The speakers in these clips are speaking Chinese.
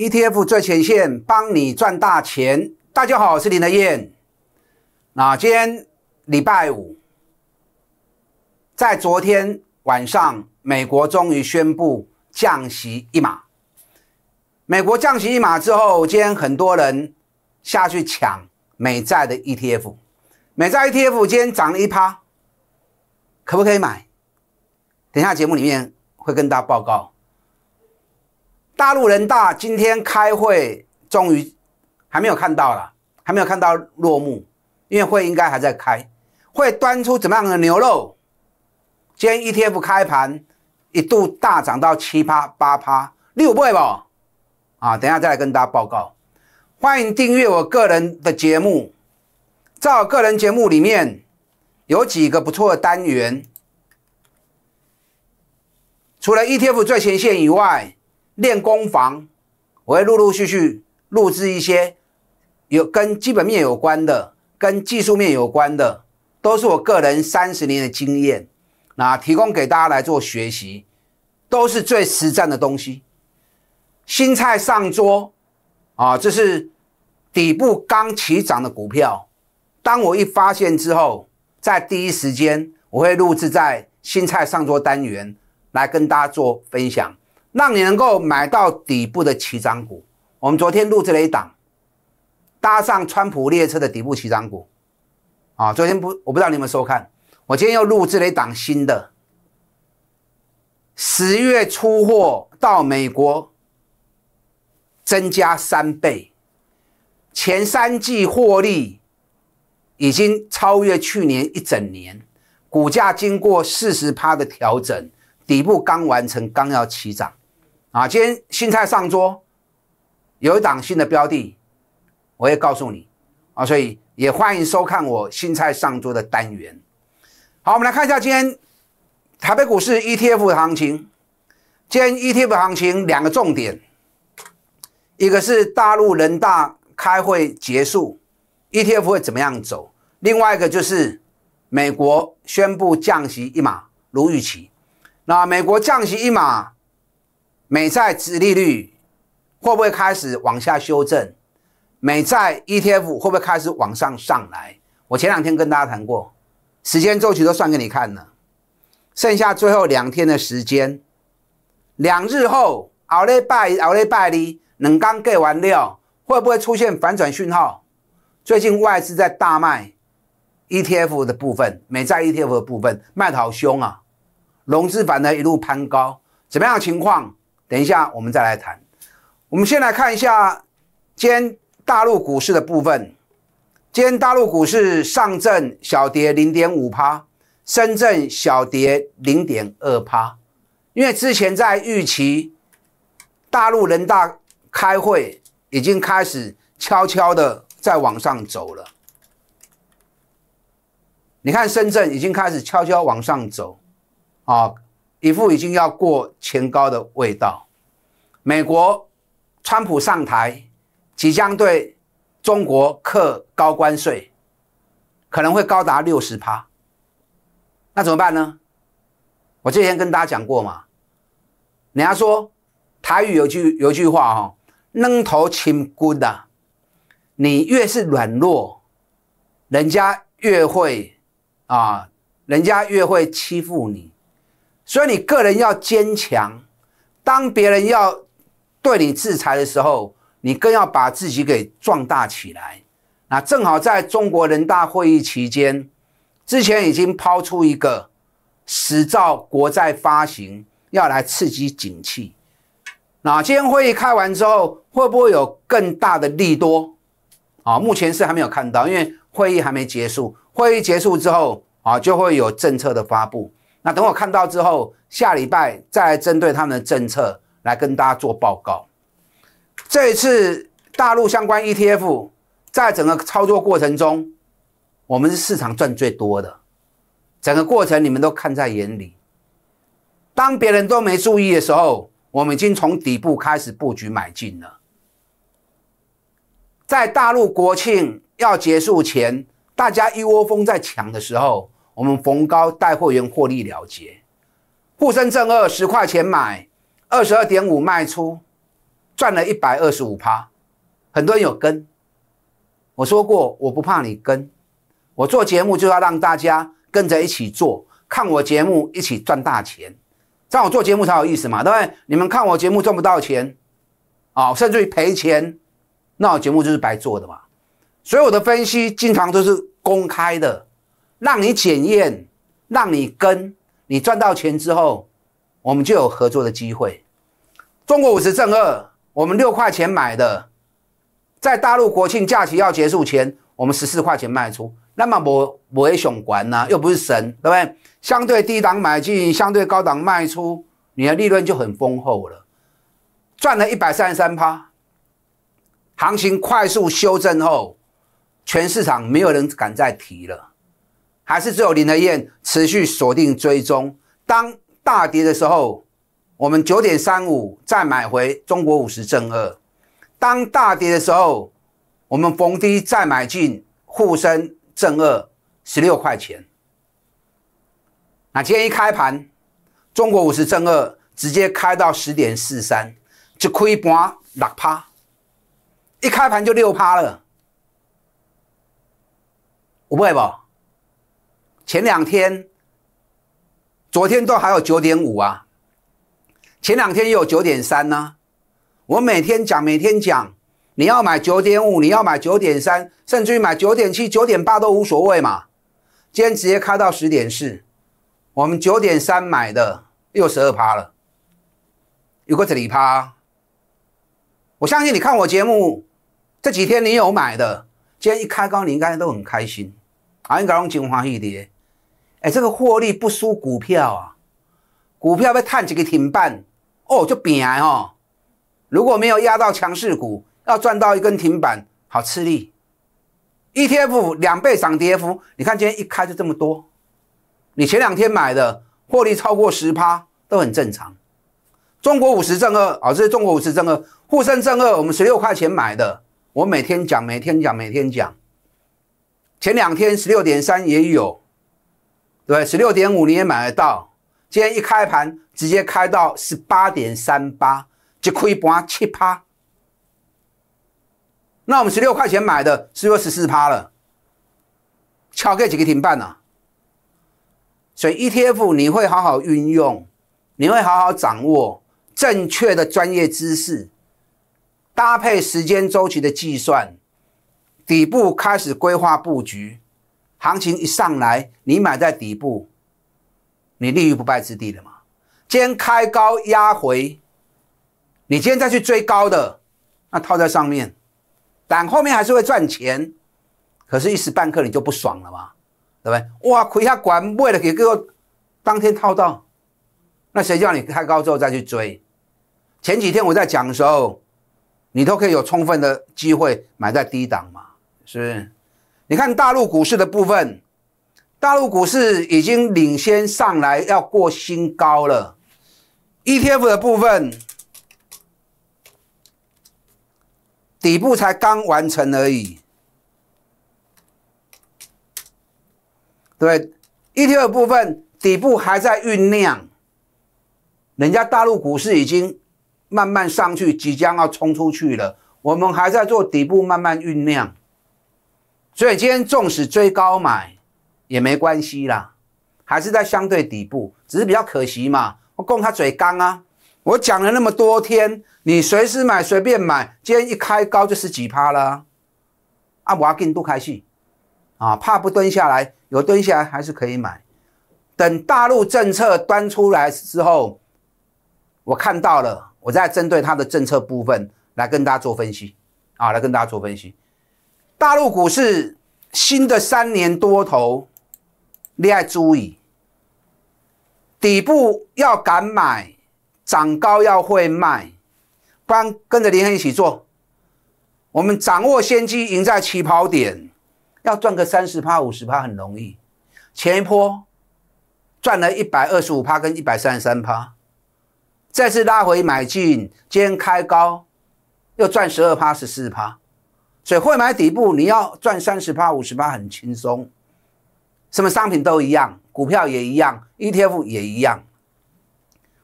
ETF 最前线帮你赚大钱。大家好，我是林德燕。那今天礼拜五，在昨天晚上，美国终于宣布降息一码。美国降息一码之后，今天很多人下去抢美债的 ETF。美债 ETF 今天涨了一趴，可不可以买？等下节目里面会跟大家报告。大陆人大今天开会，终于还没有看到了，还没有看到落幕，因为会应该还在开会，端出怎么样的牛肉？今天 ETF 开盘一度大涨到七趴八趴六倍不？啊，等下再来跟大家报告。欢迎订阅我个人的节目，在我个人节目里面有几个不错的单元，除了 ETF 最前线以外。练功房，我会陆陆续续录制一些有跟基本面有关的、跟技术面有关的，都是我个人三十年的经验，那提供给大家来做学习，都是最实战的东西。新菜上桌啊，这是底部刚起涨的股票，当我一发现之后，在第一时间我会录制在新菜上桌单元来跟大家做分享。让你能够买到底部的起涨股。我们昨天录了一档，搭上川普列车的底部起涨股。啊，昨天不我不知道你们收看。我今天又录了一档新的，十月出货到美国，增加三倍，前三季获利已经超越去年一整年，股价经过四十趴的调整，底部刚完成，刚要起涨。啊，今天新菜上桌，有一档新的标的，我也告诉你啊，所以也欢迎收看我新菜上桌的单元。好，我们来看一下今天台北股市 ETF 的行情。今天 ETF 行情两个重点，一个是大陆人大开会结束，ETF 会怎么样走？另外一个就是美国宣布降息一码如预期，那美国降息一码。美债殖利率会不会开始往下修正？美债 ETF 会不会开始往上上来？我前两天跟大家谈过，时间周期都算给你看了，剩下最后两天的时间，两日后，奥利拜，奥利拜哩，能刚盖完料，会不会出现反转讯号？最近外资在大卖 ETF 的部分，美债 ETF 的部分卖得好凶啊！融资反呢一路攀高，怎么样情况？等一下，我们再来谈。我们先来看一下，今天大陆股市的部分。今天大陆股市上证小跌零点五帕，深圳小跌零点二帕。因为之前在预期大陆人大开会，已经开始悄悄的在往上走了。你看深圳已经开始悄悄往上走，啊。一副已经要过钱高的味道。美国川普上台，即将对中国克高关税，可能会高达六十趴。那怎么办呢？我之前跟大家讲过嘛，人家说台语有句有句话哦，愣头青孤的，你越是软弱，人家越会啊，人家越会欺负你。所以你个人要坚强，当别人要对你制裁的时候，你更要把自己给壮大起来。那正好在中国人大会议期间，之前已经抛出一个十兆国债发行，要来刺激景气。那今天会议开完之后，会不会有更大的利多？啊，目前是还没有看到，因为会议还没结束。会议结束之后，啊，就会有政策的发布。那等我看到之后，下礼拜再针对他们的政策来跟大家做报告。这一次大陆相关 ETF 在整个操作过程中，我们是市场赚最多的。整个过程你们都看在眼里。当别人都没注意的时候，我们已经从底部开始布局买进了。在大陆国庆要结束前，大家一窝蜂在抢的时候。我们逢高带货员获利了结，沪深正二十块钱买，二十二点五卖出，赚了一百二十五趴。很多人有跟，我说过我不怕你跟，我做节目就要让大家跟着一起做，看我节目一起赚大钱，样我做节目才有意思嘛，对不对？你们看我节目赚不到钱，啊，甚至于赔钱，那我节目就是白做的嘛。所以我的分析经常都是公开的。让你检验，让你跟，你赚到钱之后，我们就有合作的机会。中国五十正二，我们六块钱买的，在大陆国庆假期要结束前，我们十四块钱卖出。那么我我也想管呢？又不是神，对不对？相对低档买进，相对高档卖出，你的利润就很丰厚了，赚了一百三十三趴。行情快速修正后，全市场没有人敢再提了。还是只有林德燕持续锁定追踪。当大跌的时候，我们九点三五再买回中国五十正二；当大跌的时候，我们逢低再买进沪深正二十六块钱。那今天一开盘，中国五十正二直接开到十点四三，就亏半六趴，一开盘就六趴了，不会吧？前两天，昨天都还有九点五啊，前两天也有九点三呢。我每天讲，每天讲，你要买九点五，你要买九点三，甚至于买九点七、九点八都无所谓嘛。今天直接开到十点四，我们九点三买的又十二趴了，有个这里趴。我相信你看我节目这几天你有买的，今天一开高你应该都很开心，啊应该用惊慌一跌。哎，这个获利不输股票啊！股票被探几个停板，哦，就平哦。如果没有压到强势股，要赚到一根停板，好吃力。ETF 两倍涨跌幅，你看今天一开就这么多。你前两天买的获利超过十趴都很正常。中国五十正二啊，这是中国五十正二，沪深正二，我们十六块钱买的，我每天讲，每天讲，每天讲。前两天十六点三也有。对，十六点五你也买得到。今天一开盘直接开到十八点三八，就亏盘七趴。那我们十六块钱买的，是不是十四趴了？敲开几个停办呢？所以 ETF 你会好好运用，你会好好掌握正确的专业知识，搭配时间周期的计算，底部开始规划布局。行情一上来，你买在底部，你立于不败之地了嘛？今天开高压回，你今天再去追高的，那套在上面，但后面还是会赚钱，可是，一时半刻你就不爽了嘛，对不对？哇，亏下管为了给个当天套到，那谁叫你开高之后再去追？前几天我在讲的时候，你都可以有充分的机会买在低档嘛，是不是？你看大陆股市的部分，大陆股市已经领先上来，要过新高了。ETF 的部分底部才刚完成而已，对，ETF 部分底部还在酝酿，人家大陆股市已经慢慢上去，即将要冲出去了，我们还在做底部慢慢酝酿。所以今天纵使追高买也没关系啦，还是在相对底部，只是比较可惜嘛。我供他嘴干啊，我讲了那么多天，你随时买随便买，今天一开高就十几趴了。啊，我要跟杜开戏啊，怕不蹲下来，有蹲下来还是可以买。等大陆政策端出来之后，我看到了，我再针对它的政策部分来跟大家做分析啊，来跟大家做分析。大陆股市新的三年多头你要注意，底部要敢买，涨高要会卖，不然跟着林恒一起做，我们掌握先机，赢在起跑点，要赚个三十趴、五十趴很容易。前一波赚了一百二十五趴跟一百三十三趴，再次拉回买进，天开高又赚十二趴、十四趴。所以会买底部，你要赚三十八、五十八很轻松，什么商品都一样，股票也一样，ETF 也一样。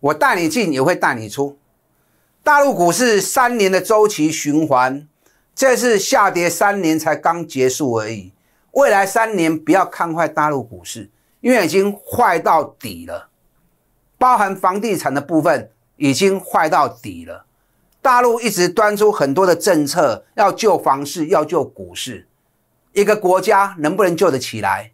我带你进也会带你出。大陆股市三年的周期循环，这是下跌三年才刚结束而已。未来三年不要看坏大陆股市，因为已经坏到底了，包含房地产的部分已经坏到底了。大陆一直端出很多的政策，要救房市，要救股市。一个国家能不能救得起来，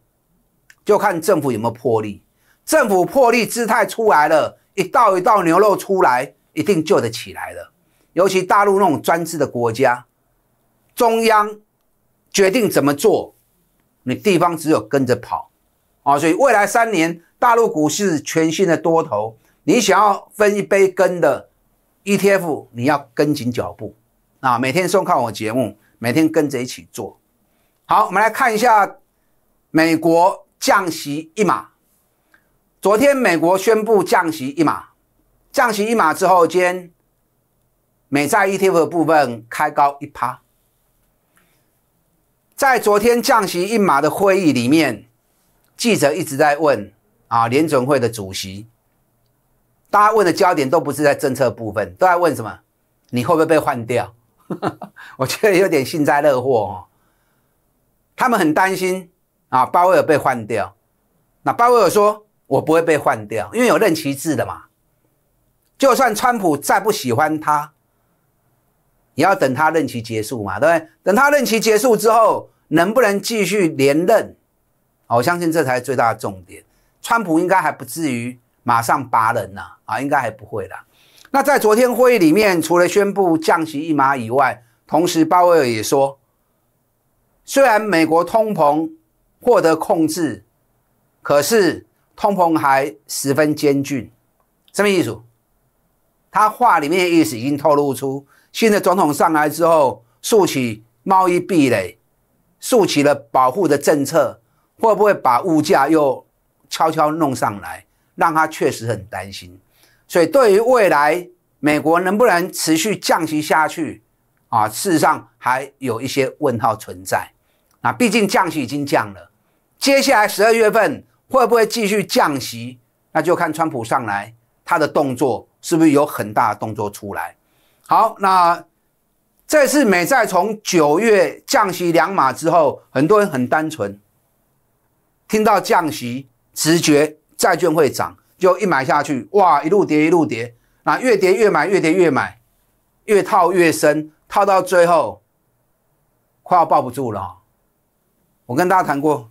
就看政府有没有魄力。政府魄力姿态出来了，一道一道牛肉出来，一定救得起来了。尤其大陆那种专制的国家，中央决定怎么做，你地方只有跟着跑。啊，所以未来三年大陆股市全新的多头，你想要分一杯羹的。E T F，你要跟紧脚步啊！每天收看我节目，每天跟着一起做。好，我们来看一下美国降息一码。昨天美国宣布降息一码，降息一码之后，今天美债 E T F 的部分开高一趴。在昨天降息一码的会议里面，记者一直在问啊，联准会的主席。大家问的焦点都不是在政策部分，都在问什么？你会不会被换掉？我觉得有点幸灾乐祸哦。他们很担心啊，鲍威尔被换掉。那鲍威尔说：“我不会被换掉，因为有任期制的嘛。就算川普再不喜欢他，也要等他任期结束嘛，对不对？等他任期结束之后，能不能继续连任？我相信这才是最大的重点。川普应该还不至于。”马上拔人了啊，应该还不会啦。那在昨天会议里面，除了宣布降息一码以外，同时鲍威尔也说，虽然美国通膨获得控制，可是通膨还十分艰峻。什么意思？他话里面的意思已经透露出，新的总统上来之后，竖起贸易壁垒，竖起了保护的政策，会不会把物价又悄悄弄上来？让他确实很担心，所以对于未来美国能不能持续降息下去啊，事实上还有一些问号存在啊。毕竟降息已经降了，接下来十二月份会不会继续降息？那就看川普上来他的动作是不是有很大的动作出来。好，那这次美债从九月降息两码之后，很多人很单纯，听到降息直觉。债券会涨，就一买下去，哇，一路跌一路跌，那越跌越买，越跌越买，越套越深，套到最后快要抱不住了。我跟大家谈过，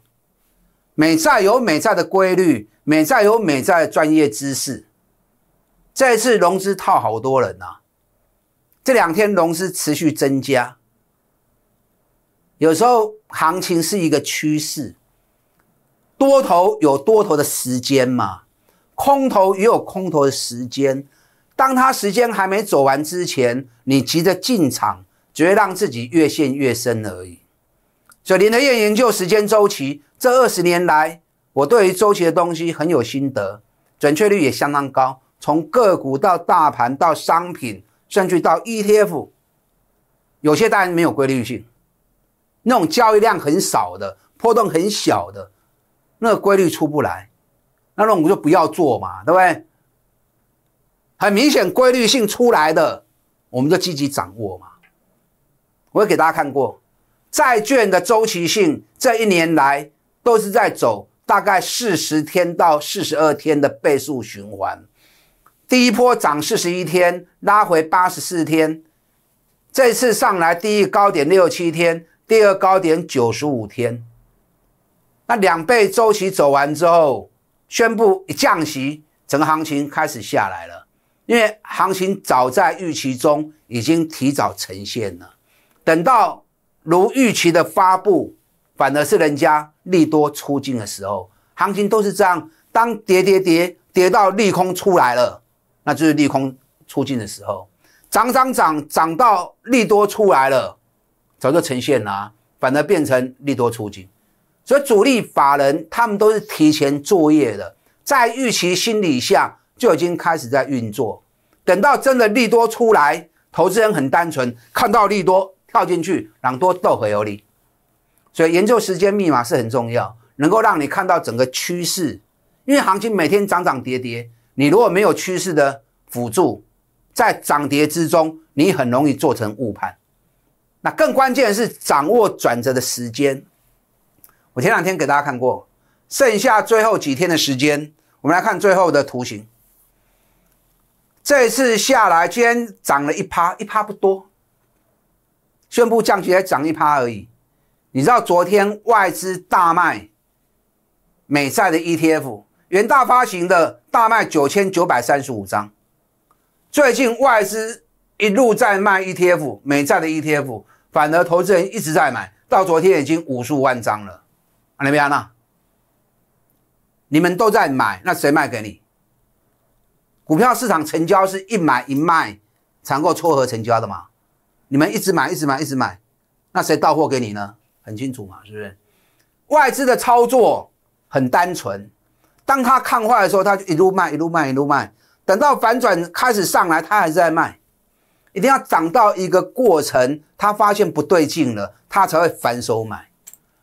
美债有美债的规律，美债有美债专业知识，一次融资套好多人呐。这两天融资持续增加，有时候行情是一个趋势。多头有多头的时间嘛，空头也有空头的时间。当他时间还没走完之前，你急着进场，只会让自己越陷越深而已。以，林的业研究时间周期，这二十年来，我对于周期的东西很有心得，准确率也相当高。从个股到大盘到商品，甚至到 ETF，有些当然没有规律性，那种交易量很少的、波动很小的。那个规律出不来，那我们就不要做嘛，对不对？很明显规律性出来的，我们就积极掌握嘛。我给大家看过，债券的周期性这一年来都是在走大概四十天到四十二天的倍数循环，第一波涨四十一天，拉回八十四天，这次上来第一高点六七天，第二高点九十五天。那两倍周期走完之后，宣布一降息，整个行情开始下来了。因为行情早在预期中已经提早呈现了。等到如预期的发布，反而是人家利多出尽的时候。行情都是这样，当跌跌跌跌到利空出来了，那就是利空出尽的时候；涨涨涨涨到利多出来了，早就呈现了，反而变成利多出尽。所以主力法人他们都是提前作业的，在预期心理下就已经开始在运作。等到真的利多出来，投资人很单纯，看到利多跳进去，朗多斗回有利。所以研究时间密码是很重要，能够让你看到整个趋势。因为行情每天涨涨跌跌，你如果没有趋势的辅助，在涨跌之中，你很容易做成误判。那更关键的是掌握转折的时间。我前两天给大家看过，剩下最后几天的时间，我们来看最后的图形。这一次下来，今天涨了一趴，一趴不多，宣布降息才涨一趴而已。你知道昨天外资大卖美债的 ETF，元大发行的大卖九千九百三十五张。最近外资一路在卖 ETF，美债的 ETF，反而投资人一直在买，到昨天已经五数万张了。阿联比亚呢？你们都在买，那谁卖给你？股票市场成交是一买一卖，才能够撮合成交的嘛。你们一直买，一直买，一直买，那谁到货给你呢？很清楚嘛，是不是？外资的操作很单纯，当他看坏的时候，他就一路卖，一路卖，一路卖。等到反转开始上来，他还是在卖。一定要涨到一个过程，他发现不对劲了，他才会反手买。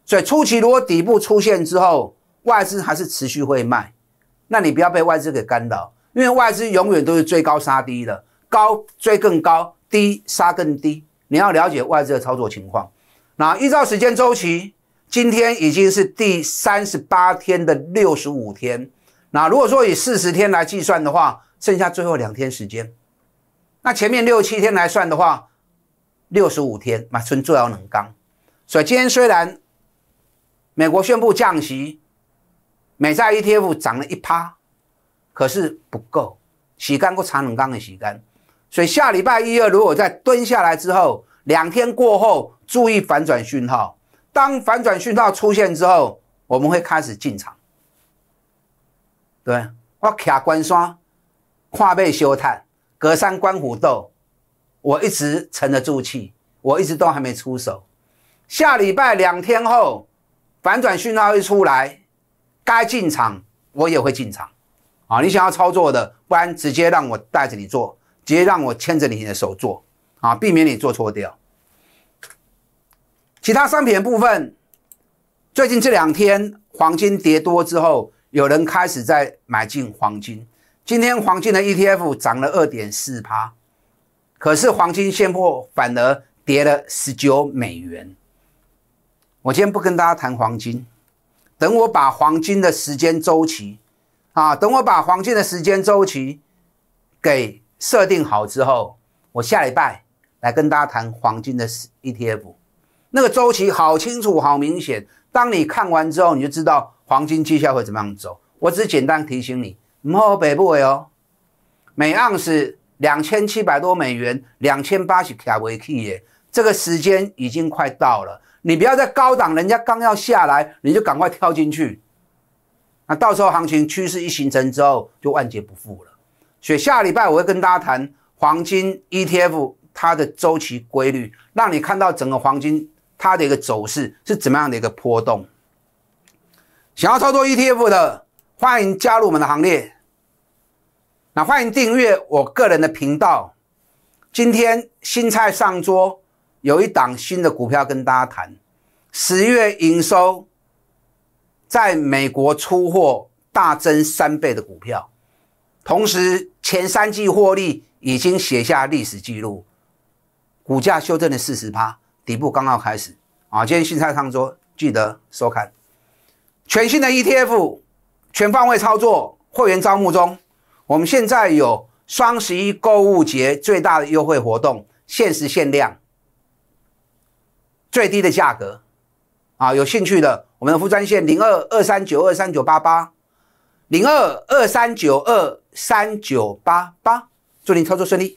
所以初期如果底部出现之后，外资还是持续会卖，那你不要被外资给干扰，因为外资永远都是追高杀低的，高追更高，低杀更低。你要了解外资的操作情况。那依照时间周期，今天已经是第三十八天的六十五天。那如果说以四十天来计算的话，剩下最后两天时间。那前面六七天来算的话，六十五天嘛，仓做妖能干。所以今天虽然。美国宣布降息，美债 ETF 涨了一趴，可是不够，洗干过长冷钢的洗干，所以下礼拜一二如果再蹲下来之后两天过后，注意反转讯号，当反转讯号出现之后，我们会开始进场。对，我卡关山，跨背休叹，隔山观虎斗，我一直沉得住气，我一直都还没出手，下礼拜两天后。反转讯号一出来，该进场我也会进场，啊，你想要操作的，不然直接让我带着你做，直接让我牵着你的手做，啊，避免你做错掉。其他商品部分，最近这两天黄金跌多之后，有人开始在买进黄金。今天黄金的 ETF 涨了二点四帕，可是黄金现货反而跌了十九美元。我今天不跟大家谈黄金，等我把黄金的时间周期，啊，等我把黄金的时间周期给设定好之后，我下礼拜来跟大家谈黄金的 ETF，那个周期好清楚、好明显。当你看完之后，你就知道黄金绩效会怎么样走。我只简单提醒你，母后北部尾哦，每盎司两千七百多美元，两千八是卡维克耶，这个时间已经快到了。你不要再高档，人家刚要下来，你就赶快跳进去，那到时候行情趋势一形成之后，就万劫不复了。所以下礼拜我会跟大家谈黄金 ETF 它的周期规律，让你看到整个黄金它的一个走势是怎么样的一个波动。想要操作 ETF 的，欢迎加入我们的行列。那欢迎订阅我个人的频道，今天新菜上桌。有一档新的股票跟大家谈，十月营收在美国出货大增三倍的股票，同时前三季获利已经写下历史记录，股价修正了四十趴，底部刚好开始啊！今天新菜上桌，记得收看全新的 ETF，全方位操作，会员招募中。我们现在有双十一购物节最大的优惠活动，限时限量。最低的价格，啊，有兴趣的，我们的副专线零二二三九二三九八八，零二二三九二三九八八，祝您操作顺利。